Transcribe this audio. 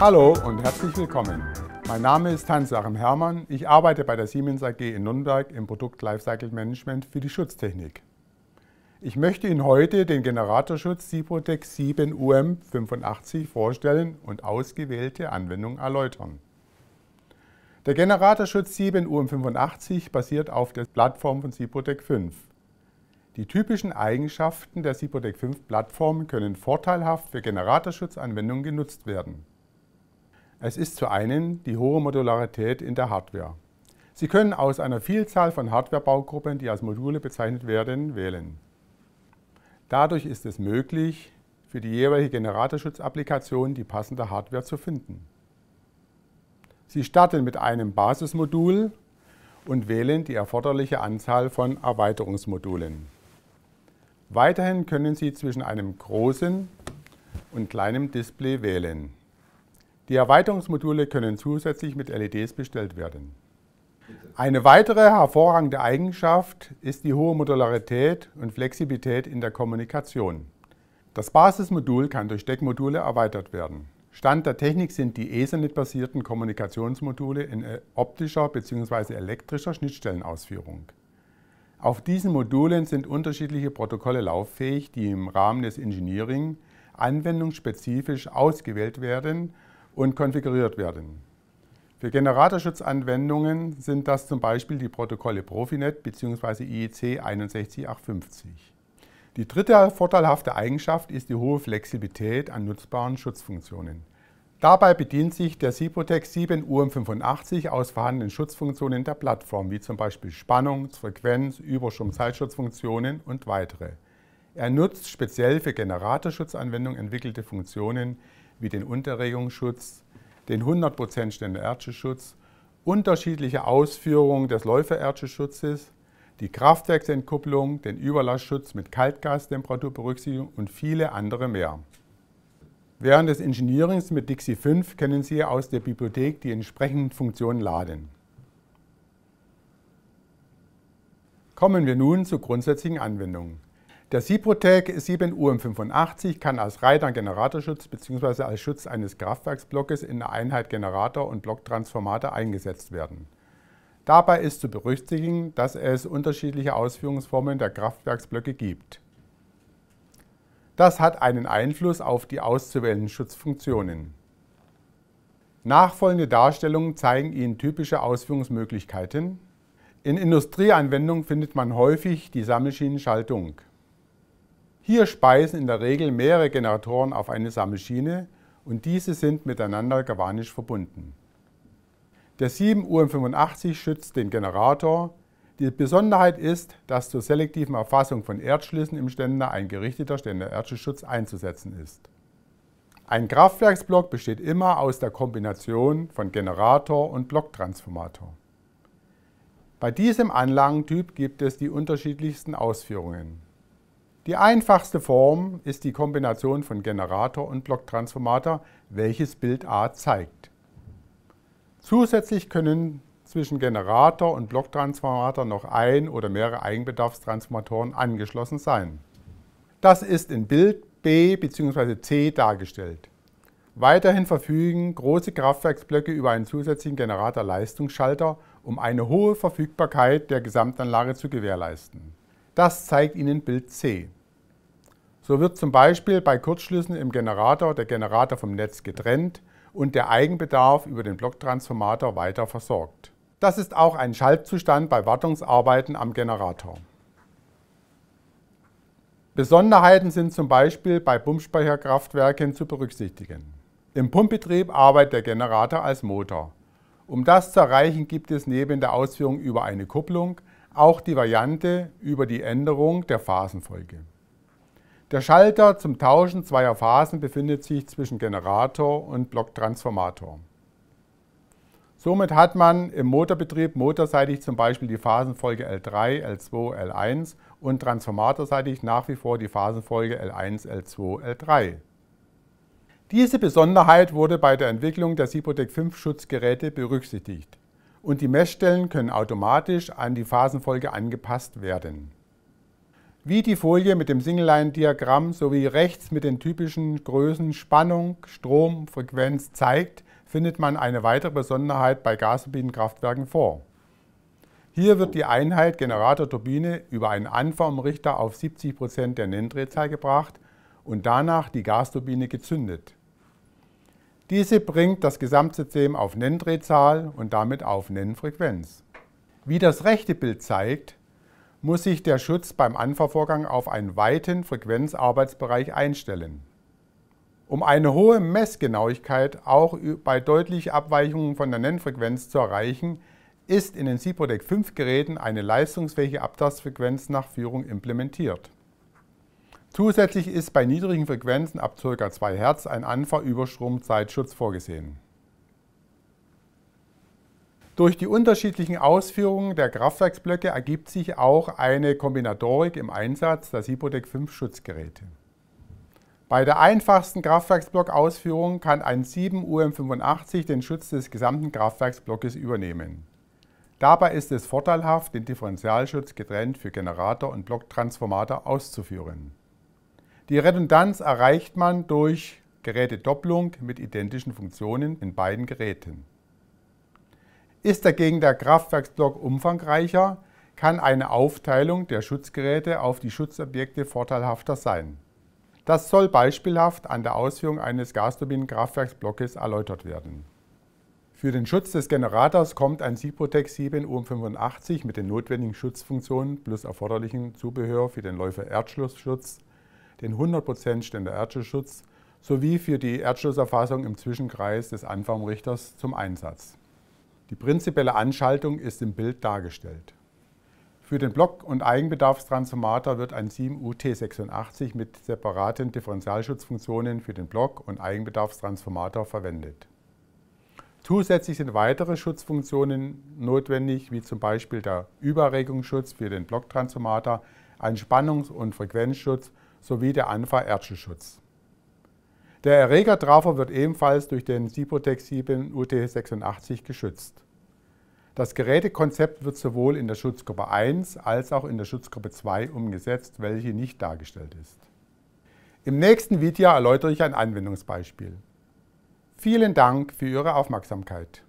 Hallo und herzlich willkommen. Mein Name ist Hans-Achim Hermann. Ich arbeite bei der Siemens AG in Nürnberg im Produkt Lifecycle Management für die Schutztechnik. Ich möchte Ihnen heute den Generatorschutz Siprotec 7 UM85 vorstellen und ausgewählte Anwendungen erläutern. Der Generatorschutz 7 UM85 basiert auf der Plattform von Siprotec 5. Die typischen Eigenschaften der Siprotec 5 Plattform können vorteilhaft für Generatorschutzanwendungen genutzt werden. Es ist zu einem die hohe Modularität in der Hardware. Sie können aus einer Vielzahl von Hardware-Baugruppen, die als Module bezeichnet werden, wählen. Dadurch ist es möglich, für die jeweilige Generatorschutzapplikation die passende Hardware zu finden. Sie starten mit einem Basismodul und wählen die erforderliche Anzahl von Erweiterungsmodulen. Weiterhin können Sie zwischen einem großen und kleinen Display wählen. Die Erweiterungsmodule können zusätzlich mit LEDs bestellt werden. Eine weitere hervorragende Eigenschaft ist die hohe Modularität und Flexibilität in der Kommunikation. Das Basismodul kann durch Steckmodule erweitert werden. Stand der Technik sind die Ethernet-basierten Kommunikationsmodule in äh, optischer bzw. elektrischer Schnittstellenausführung. Auf diesen Modulen sind unterschiedliche Protokolle lauffähig, die im Rahmen des Engineering anwendungsspezifisch ausgewählt werden und konfiguriert werden. Für Generatorschutzanwendungen sind das zum Beispiel die Protokolle Profinet bzw. E IEC 61850. Die dritte vorteilhafte Eigenschaft ist die hohe Flexibilität an nutzbaren Schutzfunktionen. Dabei bedient sich der Cipotec 7 UM85 aus vorhandenen Schutzfunktionen der Plattform, wie zum Beispiel Spannung, Frequenz, Überstrom-Zeitschutzfunktionen und weitere. Er nutzt speziell für Generatorschutzanwendungen entwickelte Funktionen, wie den Unterregungsschutz, den 100% stehenden Erdschutzschutz, unterschiedliche Ausführungen des Läufererdschutzes, die Kraftwerksentkupplung, den Überlastschutz mit Kaltgastemperaturberücksichtigung und viele andere mehr. Während des Engineerings mit Dixie 5 können Sie aus der Bibliothek die entsprechenden Funktionen laden. Kommen wir nun zu grundsätzlichen Anwendungen. Der Siprotec 7UM85 kann als Reiter Generatorschutz bzw. als Schutz eines Kraftwerksblockes in der Einheit Generator und Blocktransformator eingesetzt werden. Dabei ist zu berücksichtigen, dass es unterschiedliche Ausführungsformen der Kraftwerksblöcke gibt. Das hat einen Einfluss auf die auszuwählenden Schutzfunktionen. Nachfolgende Darstellungen zeigen Ihnen typische Ausführungsmöglichkeiten. In Industrieanwendungen findet man häufig die Sammelschienenschaltung. Hier speisen in der Regel mehrere Generatoren auf eine Sammelschiene und diese sind miteinander galvanisch verbunden. Der 7UM85 schützt den Generator. Die Besonderheit ist, dass zur selektiven Erfassung von Erdschlüssen im Ständer ein gerichteter Ständer-Erdschlussschutz einzusetzen ist. Ein Kraftwerksblock besteht immer aus der Kombination von Generator und Blocktransformator. Bei diesem Anlagentyp gibt es die unterschiedlichsten Ausführungen. Die einfachste Form ist die Kombination von Generator und Blocktransformator, welches Bild A zeigt. Zusätzlich können zwischen Generator und Blocktransformator noch ein oder mehrere Eigenbedarfstransformatoren angeschlossen sein. Das ist in Bild B bzw. C dargestellt. Weiterhin verfügen große Kraftwerksblöcke über einen zusätzlichen Generator-Leistungsschalter, um eine hohe Verfügbarkeit der Gesamtanlage zu gewährleisten. Das zeigt Ihnen Bild C. So wird zum Beispiel bei Kurzschlüssen im Generator der Generator vom Netz getrennt und der Eigenbedarf über den Blocktransformator weiter versorgt. Das ist auch ein Schaltzustand bei Wartungsarbeiten am Generator. Besonderheiten sind zum Beispiel bei Pumpspeicherkraftwerken zu berücksichtigen. Im Pumpbetrieb arbeitet der Generator als Motor. Um das zu erreichen, gibt es neben der Ausführung über eine Kupplung auch die Variante über die Änderung der Phasenfolge. Der Schalter zum Tauschen zweier Phasen befindet sich zwischen Generator und Blocktransformator. Somit hat man im Motorbetrieb motorseitig zum Beispiel die Phasenfolge L3, L2, L1 und transformatorseitig nach wie vor die Phasenfolge L1, L2, L3. Diese Besonderheit wurde bei der Entwicklung der Sipotec 5 Schutzgeräte berücksichtigt und die Messstellen können automatisch an die Phasenfolge angepasst werden. Wie die Folie mit dem Single-Line-Diagramm sowie rechts mit den typischen Größen Spannung, Strom, Frequenz zeigt, findet man eine weitere Besonderheit bei Gasturbinenkraftwerken vor. Hier wird die Einheit Generator-Turbine über einen Anformrichter auf 70% Prozent der Nenndrehzahl gebracht und danach die Gasturbine gezündet. Diese bringt das Gesamtsystem auf Nenndrehzahl und damit auf Nennfrequenz. Wie das rechte Bild zeigt, muss sich der Schutz beim Anfahrvorgang auf einen weiten Frequenzarbeitsbereich einstellen. Um eine hohe Messgenauigkeit auch bei deutlichen Abweichungen von der Nennfrequenz zu erreichen, ist in den Ciprodec 5 Geräten eine leistungsfähige Abtastfrequenz nach Führung implementiert. Zusätzlich ist bei niedrigen Frequenzen ab ca. 2 Hertz ein Anfahrüberstromzeitschutz vorgesehen. Durch die unterschiedlichen Ausführungen der Kraftwerksblöcke ergibt sich auch eine Kombinatorik im Einsatz der Sipotec 5 Schutzgeräte. Bei der einfachsten Kraftwerksblockausführung kann ein 7 UM85 den Schutz des gesamten Kraftwerksblockes übernehmen. Dabei ist es vorteilhaft, den Differentialschutz getrennt für Generator und Blocktransformator auszuführen. Die Redundanz erreicht man durch Gerätedopplung mit identischen Funktionen in beiden Geräten. Ist dagegen der Kraftwerksblock umfangreicher, kann eine Aufteilung der Schutzgeräte auf die Schutzobjekte vorteilhafter sein. Das soll beispielhaft an der Ausführung eines Gasturbinenkraftwerksblockes erläutert werden. Für den Schutz des Generators kommt ein Siprotec 7 UM85 mit den notwendigen Schutzfunktionen plus erforderlichen Zubehör für den Läufer-Erdschlussschutz den 100% ständer Ständeerzschutz sowie für die Erdschlusserfassung im Zwischenkreis des Anformrichters zum Einsatz. Die prinzipielle Anschaltung ist im Bild dargestellt. Für den Block- und Eigenbedarfstransformator wird ein 7UT86 mit separaten Differentialschutzfunktionen für den Block- und Eigenbedarfstransformator verwendet. Zusätzlich sind weitere Schutzfunktionen notwendig, wie zum Beispiel der Überregungsschutz für den Blocktransformator, ein Spannungs- und Frequenzschutz sowie der Anfa-Erbsenschutz. Der Erregertrafer wird ebenfalls durch den Ciprotex 7 UT86 geschützt. Das Gerätekonzept wird sowohl in der Schutzgruppe 1 als auch in der Schutzgruppe 2 umgesetzt, welche nicht dargestellt ist. Im nächsten Video erläutere ich ein Anwendungsbeispiel. Vielen Dank für Ihre Aufmerksamkeit.